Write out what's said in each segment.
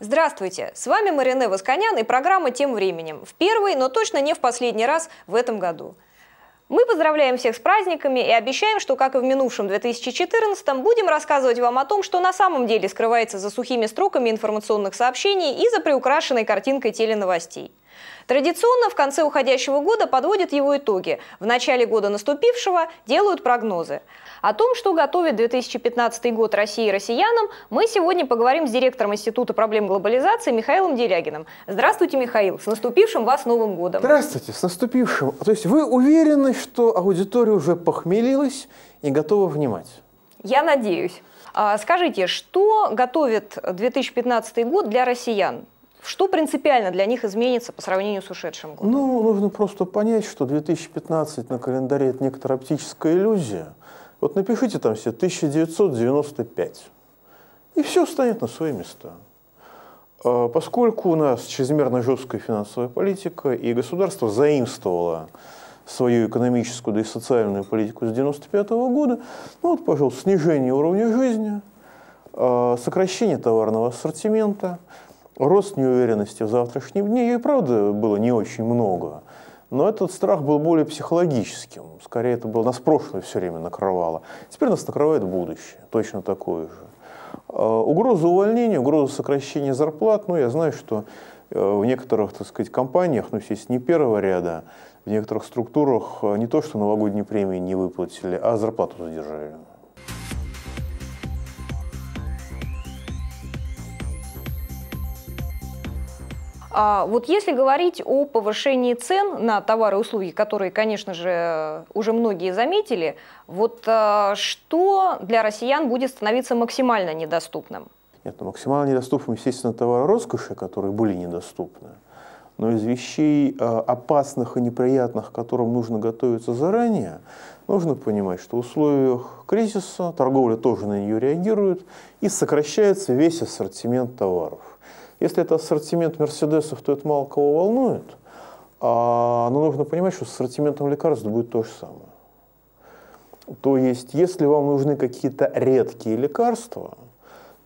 Здравствуйте, с вами Марине Восконян и программа «Тем временем». В первый, но точно не в последний раз в этом году. Мы поздравляем всех с праздниками и обещаем, что, как и в минувшем 2014-м, будем рассказывать вам о том, что на самом деле скрывается за сухими строками информационных сообщений и за приукрашенной картинкой теленовостей. Традиционно в конце уходящего года подводят его итоги. В начале года наступившего делают прогнозы. О том, что готовит 2015 год России и россиянам, мы сегодня поговорим с директором Института проблем глобализации Михаилом Делягиным. Здравствуйте, Михаил. С наступившим вас Новым годом. Здравствуйте, с наступившим. То есть вы уверены, что аудитория уже похмелилась и готова внимать? Я надеюсь. А, скажите, что готовит 2015 год для россиян? Что принципиально для них изменится по сравнению с ушедшим годом? Ну, нужно просто понять, что 2015 на календаре – это некоторая оптическая иллюзия. Вот напишите там все 1995, и все станет на свои места. А, поскольку у нас чрезмерно жесткая финансовая политика, и государство заимствовало свою экономическую да и социальную политику с 1995 года, ну вот, пожалуйста, снижение уровня жизни, а, сокращение товарного ассортимента, Рост неуверенности в завтрашнем дне, ее и правда было не очень много. Но этот страх был более психологическим. Скорее, это было нас прошлое все время накрывало. Теперь нас накрывает будущее, точно такое же. А, угроза увольнения, угроза сокращения зарплат. Ну, я знаю, что э, в некоторых, так сказать, компаниях, ну, здесь не первого ряда, в некоторых структурах э, не то, что новогодние премии не выплатили, а зарплату задержали. А вот если говорить о повышении цен на товары и услуги, которые, конечно же, уже многие заметили, вот э, что для россиян будет становиться максимально недоступным? Нет, ну, максимально недоступным, естественно, товары роскоши, которые были недоступны. Но из вещей э, опасных и неприятных, к которым нужно готовиться заранее, нужно понимать, что в условиях кризиса торговля тоже на нее реагирует и сокращается весь ассортимент товаров. Если это ассортимент Мерседесов, то это мало кого волнует. А, но нужно понимать, что с ассортиментом лекарств будет то же самое. То есть, если вам нужны какие-то редкие лекарства,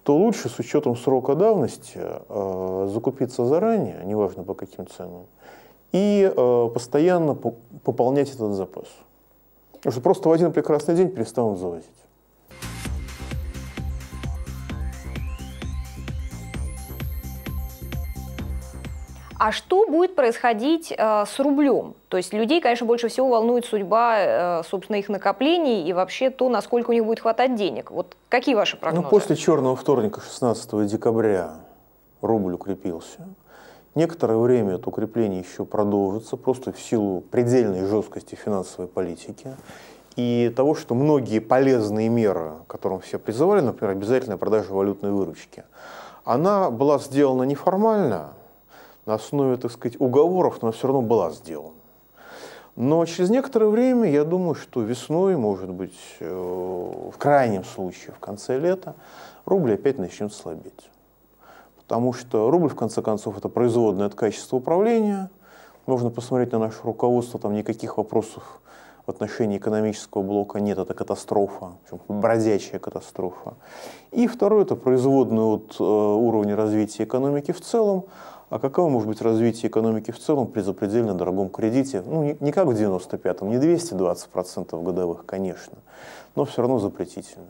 то лучше с учетом срока давности э, закупиться заранее, неважно по каким ценам, и э, постоянно пополнять этот запас. Потому что просто в один прекрасный день перестанут завозить. А что будет происходить э, с рублем? То есть людей, конечно, больше всего волнует судьба, э, собственно, их накоплений и вообще то, насколько у них будет хватать денег. Вот какие ваши ну, прогнозы? Ну, после черного вторника, 16 декабря, рубль укрепился. Некоторое время это укрепление еще продолжится, просто в силу предельной жесткости финансовой политики и того, что многие полезные меры, которым все призывали, например, обязательная продажа валютной выручки, она была сделана неформально, на основе, так сказать, уговоров, но все равно была сделана. Но через некоторое время, я думаю, что весной, может быть, э, в крайнем случае, в конце лета, рубль опять начнет слабеть. Потому что рубль, в конце концов, это производное от качества управления. Можно посмотреть на наше руководство, там никаких вопросов в отношении экономического блока нет, это катастрофа, причем бродячая катастрофа. И второе, это производное от э, уровня развития экономики в целом, а каково может быть развитие экономики в целом при запредельно дорогом кредите? Ну, не как в 95-м, не 220% годовых, конечно, но все равно запретительно.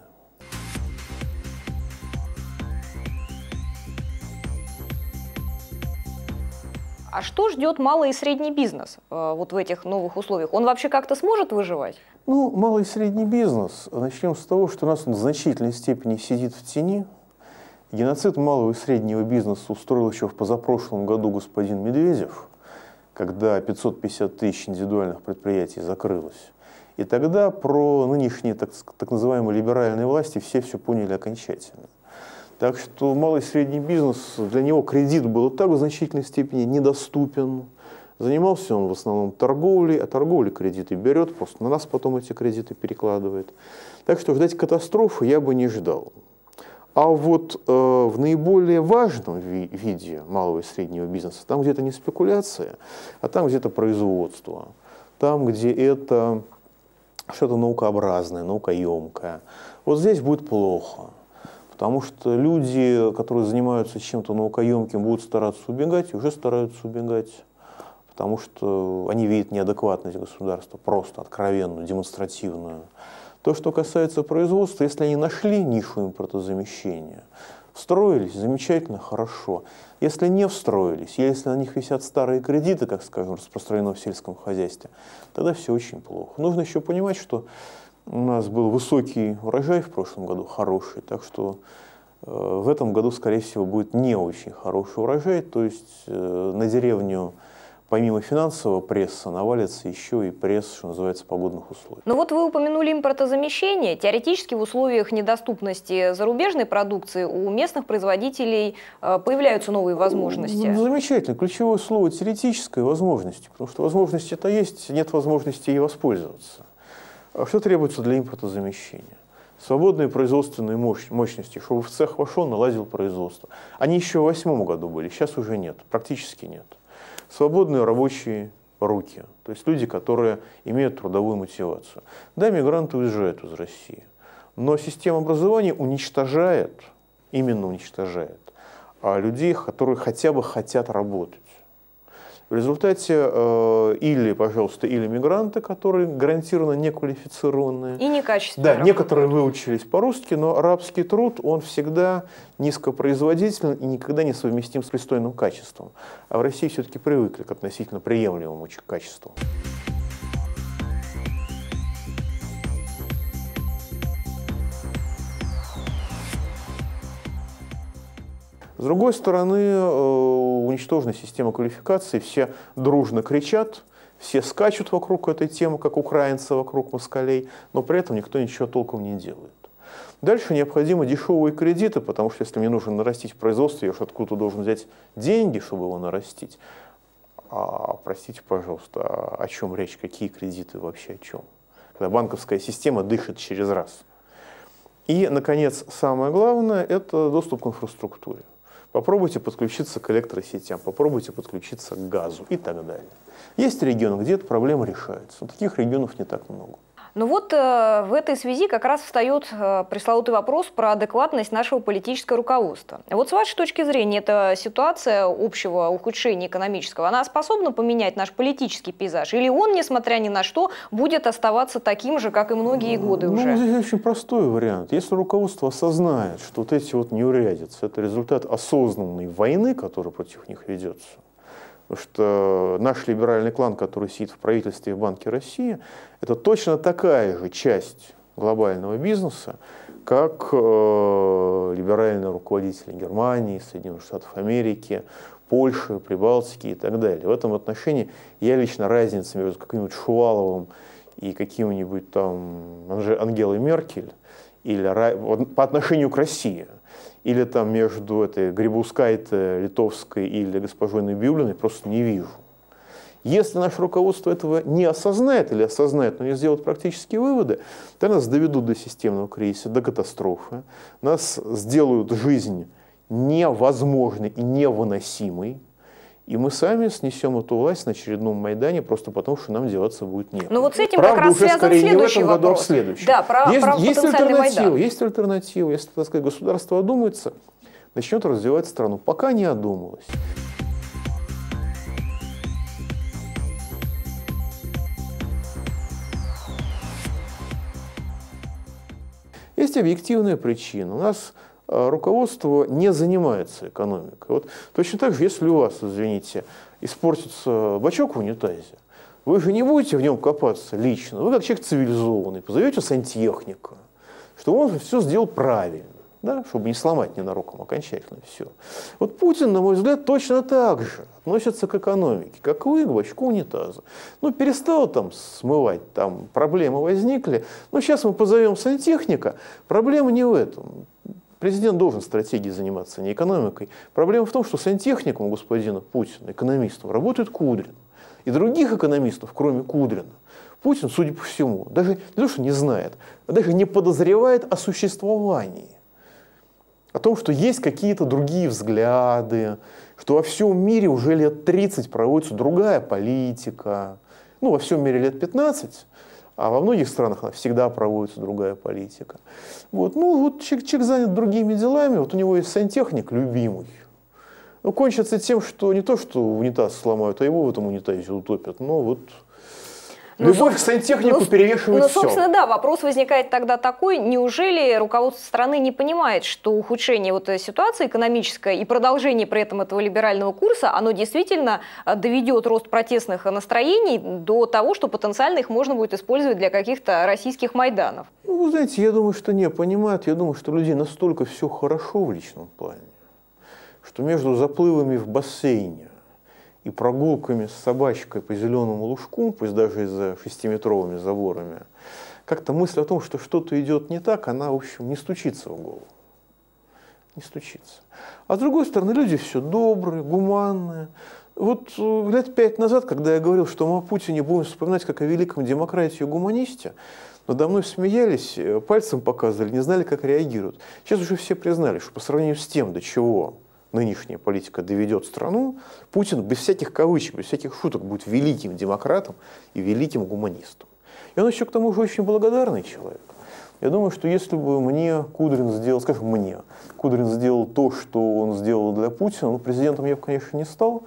А что ждет малый и средний бизнес э, вот в этих новых условиях? Он вообще как-то сможет выживать? Ну, малый и средний бизнес. Начнем с того, что у нас он в значительной степени сидит в тени, Геноцид малого и среднего бизнеса устроил еще в позапрошлом году господин Медведев, когда 550 тысяч индивидуальных предприятий закрылось. И тогда про нынешние так, так называемые либеральные власти все все поняли окончательно. Так что малый и средний бизнес, для него кредит был так в значительной степени недоступен. Занимался он в основном торговлей, а торговли кредиты берет, просто на нас потом эти кредиты перекладывает. Так что ждать катастрофы я бы не ждал. А вот э, в наиболее важном ви виде малого и среднего бизнеса, там, где это не спекуляция, а там, где это производство, там, где это что-то наукообразное, наукоемкое, вот здесь будет плохо. Потому что люди, которые занимаются чем-то наукоемким, будут стараться убегать и уже стараются убегать. Потому что они видят неадекватность государства, просто откровенную, демонстративную. То, что касается производства, если они нашли нишу импортозамещения, встроились, замечательно, хорошо. Если не встроились, если на них висят старые кредиты, как, скажем, распространено в сельском хозяйстве, тогда все очень плохо. Нужно еще понимать, что у нас был высокий урожай в прошлом году, хороший, так что э, в этом году, скорее всего, будет не очень хороший урожай, то есть э, на деревню помимо финансового пресса навалится еще и пресс, что называется, погодных условий. Но ну вот вы упомянули импортозамещение. Теоретически в условиях недоступности зарубежной продукции у местных производителей э, появляются новые возможности. Ну, замечательно. Ключевое слово теоретическое – возможности. Потому что возможности это есть, нет возможности ей воспользоваться. А что требуется для импортозамещения? свободные производственные мощности, чтобы в цех вошел, налазил производство. Они еще в восьмом году были, сейчас уже нет, практически нет свободные рабочие руки, то есть люди, которые имеют трудовую мотивацию. Да, мигранты уезжают из России, но система образования уничтожает, именно уничтожает, а людей, которые хотя бы хотят работать. В результате э, или, пожалуйста, или мигранты, которые гарантированно неквалифицированные. И некачественные. Да, работы. некоторые выучились по-русски, но арабский труд, он всегда низкопроизводителен и никогда не совместим с пристойным качеством. А в России все-таки привыкли к относительно приемлемому качеству. С другой стороны, э, уничтожена система квалификации, все дружно кричат, все скачут вокруг этой темы, как украинцы вокруг москалей, но при этом никто ничего толком не делает. Дальше необходимы дешевые кредиты, потому что если мне нужно нарастить производство, я уж откуда должен взять деньги, чтобы его нарастить. А, простите, пожалуйста, а о чем речь, какие кредиты вообще о чем? Когда банковская система дышит через раз. И, наконец, самое главное – это доступ к инфраструктуре попробуйте подключиться к электросетям, попробуйте подключиться к газу и так далее. Есть регионы, где эта проблема решается. Но таких регионов не так много. Ну вот э, в этой связи как раз встает э, пресловутый вопрос про адекватность нашего политического руководства. Вот с вашей точки зрения, эта ситуация общего ухудшения экономического, она способна поменять наш политический пейзаж? Или он, несмотря ни на что, будет оставаться таким же, как и многие годы ну, уже? Ну, здесь очень простой вариант. Если руководство осознает, что вот эти вот неурядицы – это результат осознанной войны, которая против них ведется, что наш либеральный клан, который сидит в правительстве и в Банке России, это точно такая же часть глобального бизнеса, как э, либеральные руководители Германии, Соединенных Штатов Америки, Польши, Прибалтики и так далее. В этом отношении я лично разница между каким-нибудь Шуваловым и каким-нибудь там Анжелой Меркель или по отношению к России, или там между этой Грибускайте э, литовской или госпожой Набиулиной просто не вижу. Если наше руководство этого не осознает или осознает, но не сделает практические выводы, то нас доведут до системного кризиса, до катастрофы, нас сделают жизнь невозможной и невыносимой, и мы сами снесем эту власть на очередном Майдане просто потому, что нам деваться будет некуда. Ну вот с этим Правда, как раз уже связан следующий не в этом вопрос. году, а Да, про, есть, про есть альтернатива, Майдан. есть альтернатива. Если, так сказать, государство одумается, начнет развивать страну. Пока не одумалось. Есть объективная причина. У нас Э, руководство не занимается экономикой. Вот точно так же, если у вас, извините, испортится бачок в унитазе, вы же не будете в нем копаться лично. Вы как человек цивилизованный, позовете сантехника, чтобы он все сделал правильно, да, чтобы не сломать ненароком окончательно все. Вот Путин, на мой взгляд, точно так же относится к экономике, как вы к бачку унитаза. Ну, перестал там смывать, там проблемы возникли. Но ну, сейчас мы позовем сантехника. Проблема не в этом. Президент должен стратегией заниматься, а не экономикой. Проблема в том, что сантехником господина Путина, экономистом, работает Кудрин. И других экономистов, кроме Кудрина, Путин, судя по всему, даже не то, что не знает, а даже не подозревает о существовании. О том, что есть какие-то другие взгляды, что во всем мире уже лет 30 проводится другая политика. Ну, во всем мире лет 15, а во многих странах всегда проводится другая политика. Вот. Ну, вот человек, человек занят другими делами, вот у него есть сантехник любимый. Ну, кончится тем, что не то, что унитаз сломают, а его в этом унитазе утопят, но вот но, ну, Любовь ну, к сантехнику ну, перевешивает ну, все. Ну, собственно, да, вопрос возникает тогда такой, неужели руководство страны не понимает, что ухудшение вот этой ситуации экономической и продолжение при этом этого либерального курса, оно действительно э, доведет рост протестных настроений до того, что потенциально их можно будет использовать для каких-то российских майданов? Ну, вы знаете, я думаю, что не понимают. Я думаю, что у людей настолько все хорошо в личном плане, что между заплывами в бассейне и прогулками с собачкой по зеленому лужку, пусть даже и за шестиметровыми заборами, как-то мысль о том, что что-то идет не так, она, в общем, не стучится в голову. Не стучится. А с другой стороны, люди все добрые, гуманные. Вот э, лет пять назад, когда я говорил, что мы о Путине будем вспоминать как о великом демократе и гуманисте, надо мной смеялись, э, пальцем показывали, не знали, как реагируют. Сейчас уже все признали, что по сравнению с тем, до чего нынешняя политика доведет страну, Путин без всяких кавычек, без всяких шуток будет великим демократом и великим гуманистом. И он еще к тому же очень благодарный человек. Я думаю, что если бы мне Кудрин сделал, скажем, мне, Кудрин сделал то, что он сделал для Путина, ну, президентом я бы, конечно, не стал,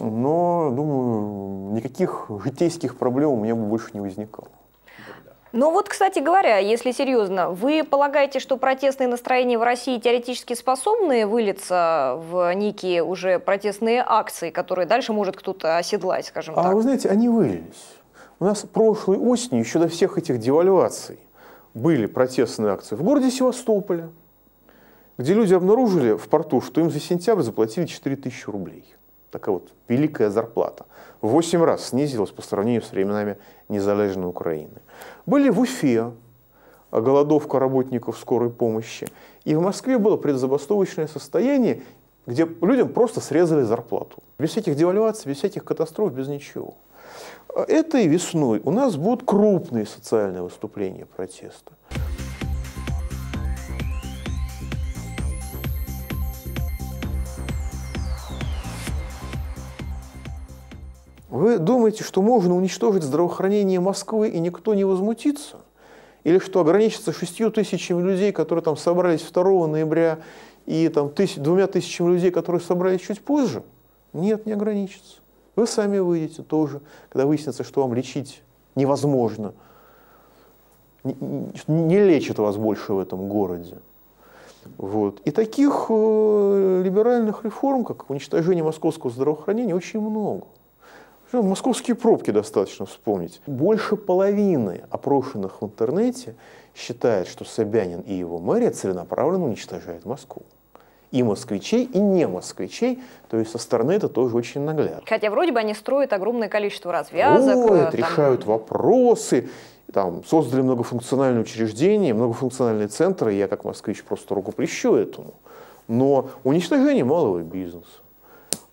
но, думаю, никаких житейских проблем у меня бы больше не возникало. Но ну вот, кстати говоря, если серьезно, вы полагаете, что протестные настроения в России теоретически способны вылиться в некие уже протестные акции, которые дальше может кто-то оседлать, скажем а так? А вы знаете, они вылились. У нас прошлой осенью, еще до всех этих девальваций, были протестные акции в городе Севастополе, где люди обнаружили в порту, что им за сентябрь заплатили 4000 рублей такая вот великая зарплата. В 8 раз снизилась по сравнению с временами незалежной Украины. Были в Уфе голодовка работников скорой помощи. И в Москве было предзабастовочное состояние, где людям просто срезали зарплату. Без всяких девальваций, без всяких катастроф, без ничего. Этой весной у нас будут крупные социальные выступления протеста. Вы думаете, что можно уничтожить здравоохранение Москвы и никто не возмутится? Или что ограничиться шестью тысячами людей, которые там собрались 2 ноября, и там тысяч, двумя тысячами людей, которые собрались чуть позже? Нет, не ограничится. Вы сами выйдете тоже, когда выяснится, что вам лечить невозможно. Не, не лечат вас больше в этом городе. Вот. И таких э, либеральных реформ, как уничтожение московского здравоохранения, очень много. Ну, московские пробки достаточно вспомнить. Больше половины опрошенных в интернете считает, что Собянин и его мэрия целенаправленно уничтожают Москву и москвичей, и не москвичей. То есть со стороны это тоже очень наглядно. Хотя вроде бы они строят огромное количество развязок. Строят, э, там... решают вопросы. Там создали многофункциональные учреждения, многофункциональные центры. Я как москвич просто руку плещу этому. Но уничтожение малого бизнеса,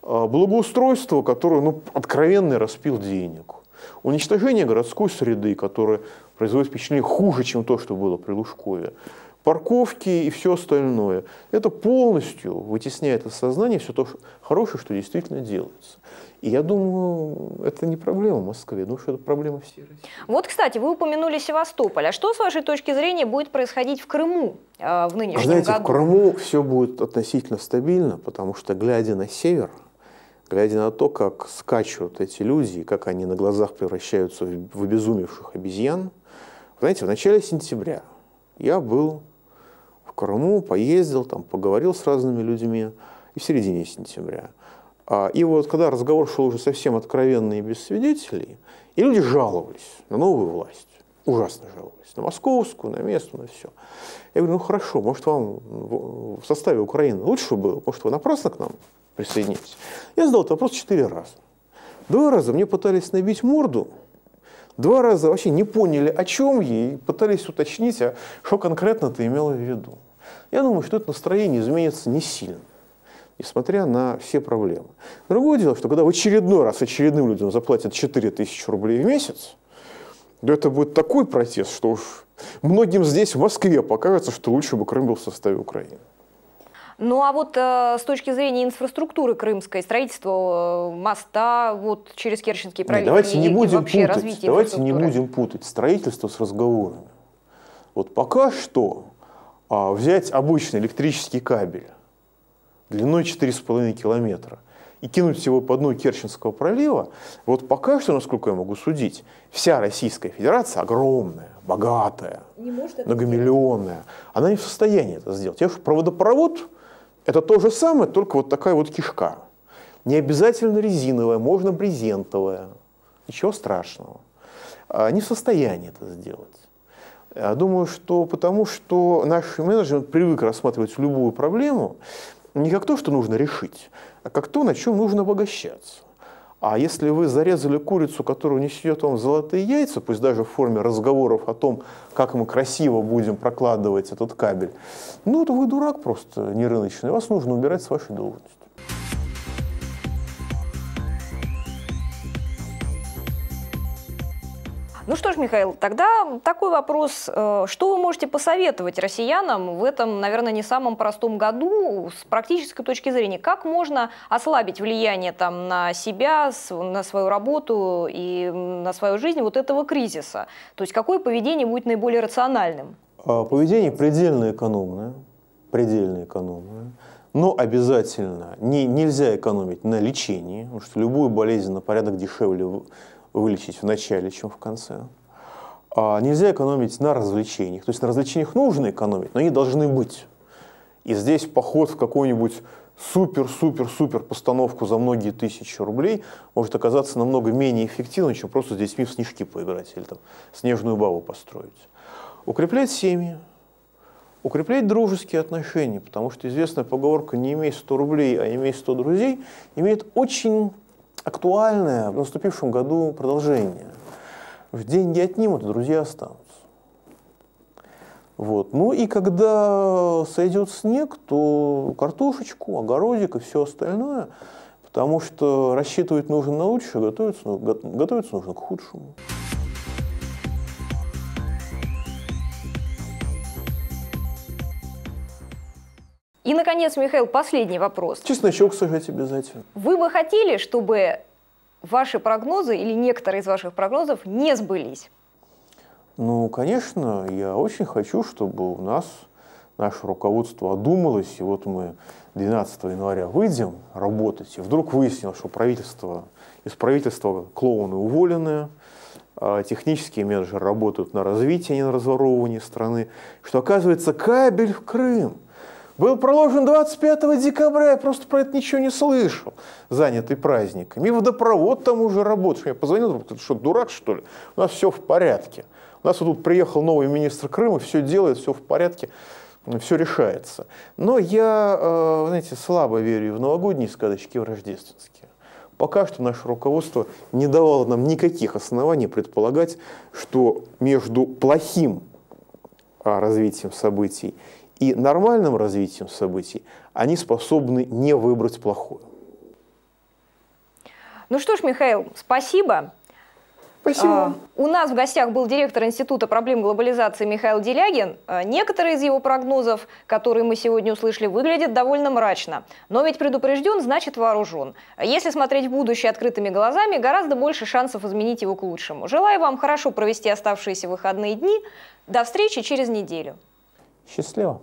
Э, благоустройство, которое ну, откровенный распил денег, уничтожение городской среды, которое производит впечатление хуже, чем то, что было при Лужкове, парковки и все остальное. Это полностью вытесняет из сознания все то что хорошее, что действительно делается. И я думаю, это не проблема в Москве, я думаю, что это проблема всей России. Вот, кстати, вы упомянули Севастополь. А что, с вашей точки зрения, будет происходить в Крыму э, в нынешнем Знаете, году? в Крыму все будет относительно стабильно, потому что, глядя на север, глядя на то, как скачут эти люди, и как они на глазах превращаются в обезумевших обезьян. Знаете, в начале сентября я был в Крыму, поездил, там, поговорил с разными людьми, и в середине сентября. А, и вот когда разговор шел уже совсем откровенно и без свидетелей, и люди жаловались на новую власть, ужасно жаловались, на московскую, на местную, на все. Я говорю, ну хорошо, может вам в составе Украины лучше было, может вы напрасно к нам присоединились. Я задал этот вопрос четыре раза. Два раза мне пытались набить морду, два раза вообще не поняли, о чем я, пытались уточнить, а что конкретно ты имела в виду. Я думаю, что это настроение изменится не сильно несмотря на все проблемы. Другое дело, что когда в очередной раз очередным людям заплатят 4000 рублей в месяц, то это будет такой протест, что уж многим здесь, в Москве, покажется, что лучше бы Крым был в составе Украины. Ну а вот э, с точки зрения инфраструктуры крымской, строительство э, моста вот через Керченский пролив. давайте не будем путать. Давайте не будем путать строительство с разговорами. Вот пока что а, взять обычный электрический кабель длиной 4,5 километра и кинуть его по дну Керченского пролива, вот пока что, насколько я могу судить, вся Российская Федерация огромная, богатая, многомиллионная, она не в состоянии это сделать. Я же про водопровод это то же самое, только вот такая вот кишка. Не обязательно резиновая, можно брезентовая. Ничего страшного. А, не в состоянии это сделать. Я а, думаю, что потому, что наш менеджмент привык рассматривать любую проблему не как то, что нужно решить, а как то, на чем нужно обогащаться. А если вы зарезали курицу, которую несет вам золотые яйца, пусть даже в форме разговоров о том, как мы красиво будем прокладывать этот кабель, ну, то вы дурак просто нерыночный, вас нужно убирать с вашей должности. Ну что ж, Михаил, тогда такой вопрос. Э, что вы можете посоветовать россиянам в этом, наверное, не самом простом году с практической точки зрения? Как можно ослабить влияние там, на себя, на свою работу и на свою жизнь вот этого кризиса? То есть какое поведение будет наиболее рациональным? А, поведение предельно экономное, предельно экономное. Но обязательно не, нельзя экономить на лечении, потому что любую болезнь на порядок дешевле вылечить в начале, чем в конце. А нельзя экономить на развлечениях. То есть на развлечениях нужно экономить, но они должны быть. И здесь поход в какую-нибудь супер-супер-супер постановку за многие тысячи рублей может оказаться намного менее эффективным, чем просто с детьми в снежки поиграть или там снежную бабу построить. Укреплять семьи, укреплять дружеские отношения, потому что известная поговорка «не имей 100 рублей, а имей 100 друзей» имеет очень актуальное в наступившем году продолжение. в Деньги отнимут, а друзья останутся. Вот. Ну и когда сойдет снег, то картошечку, огородик и все остальное, потому что рассчитывать нужно на лучшее, готовиться, ну, готовиться нужно к худшему. И, наконец, Михаил, последний вопрос. Честно, щелк сажать обязательно. Вы бы хотели, чтобы ваши прогнозы или некоторые из ваших прогнозов не сбылись? Ну, конечно, я очень хочу, чтобы у нас наше руководство одумалось, и вот мы 12 января выйдем работать, и вдруг выяснилось, что правительство, из правительства клоуны уволены, а технические менеджеры работают на развитие, а не на разворовывание страны, что оказывается кабель в Крым – был проложен 25 декабря, я просто про это ничего не слышал, занятый праздниками. И водопровод там уже работает. Я позвонил, ты что, дурак, что ли? У нас все в порядке. У нас вот тут приехал новый министр Крыма, все делает, все в порядке, все решается. Но я, э, знаете, слабо верю в новогодние сказочки, в рождественские. Пока что наше руководство не давало нам никаких оснований предполагать, что между плохим а, развитием событий и нормальным развитием событий, они способны не выбрать плохое. Ну что ж, Михаил, спасибо. Спасибо. А, у нас в гостях был директор Института проблем глобализации Михаил Делягин. А, некоторые из его прогнозов, которые мы сегодня услышали, выглядят довольно мрачно. Но ведь предупрежден, значит вооружен. А если смотреть в будущее открытыми глазами, гораздо больше шансов изменить его к лучшему. Желаю вам хорошо провести оставшиеся выходные дни. До встречи через неделю. Счастливо.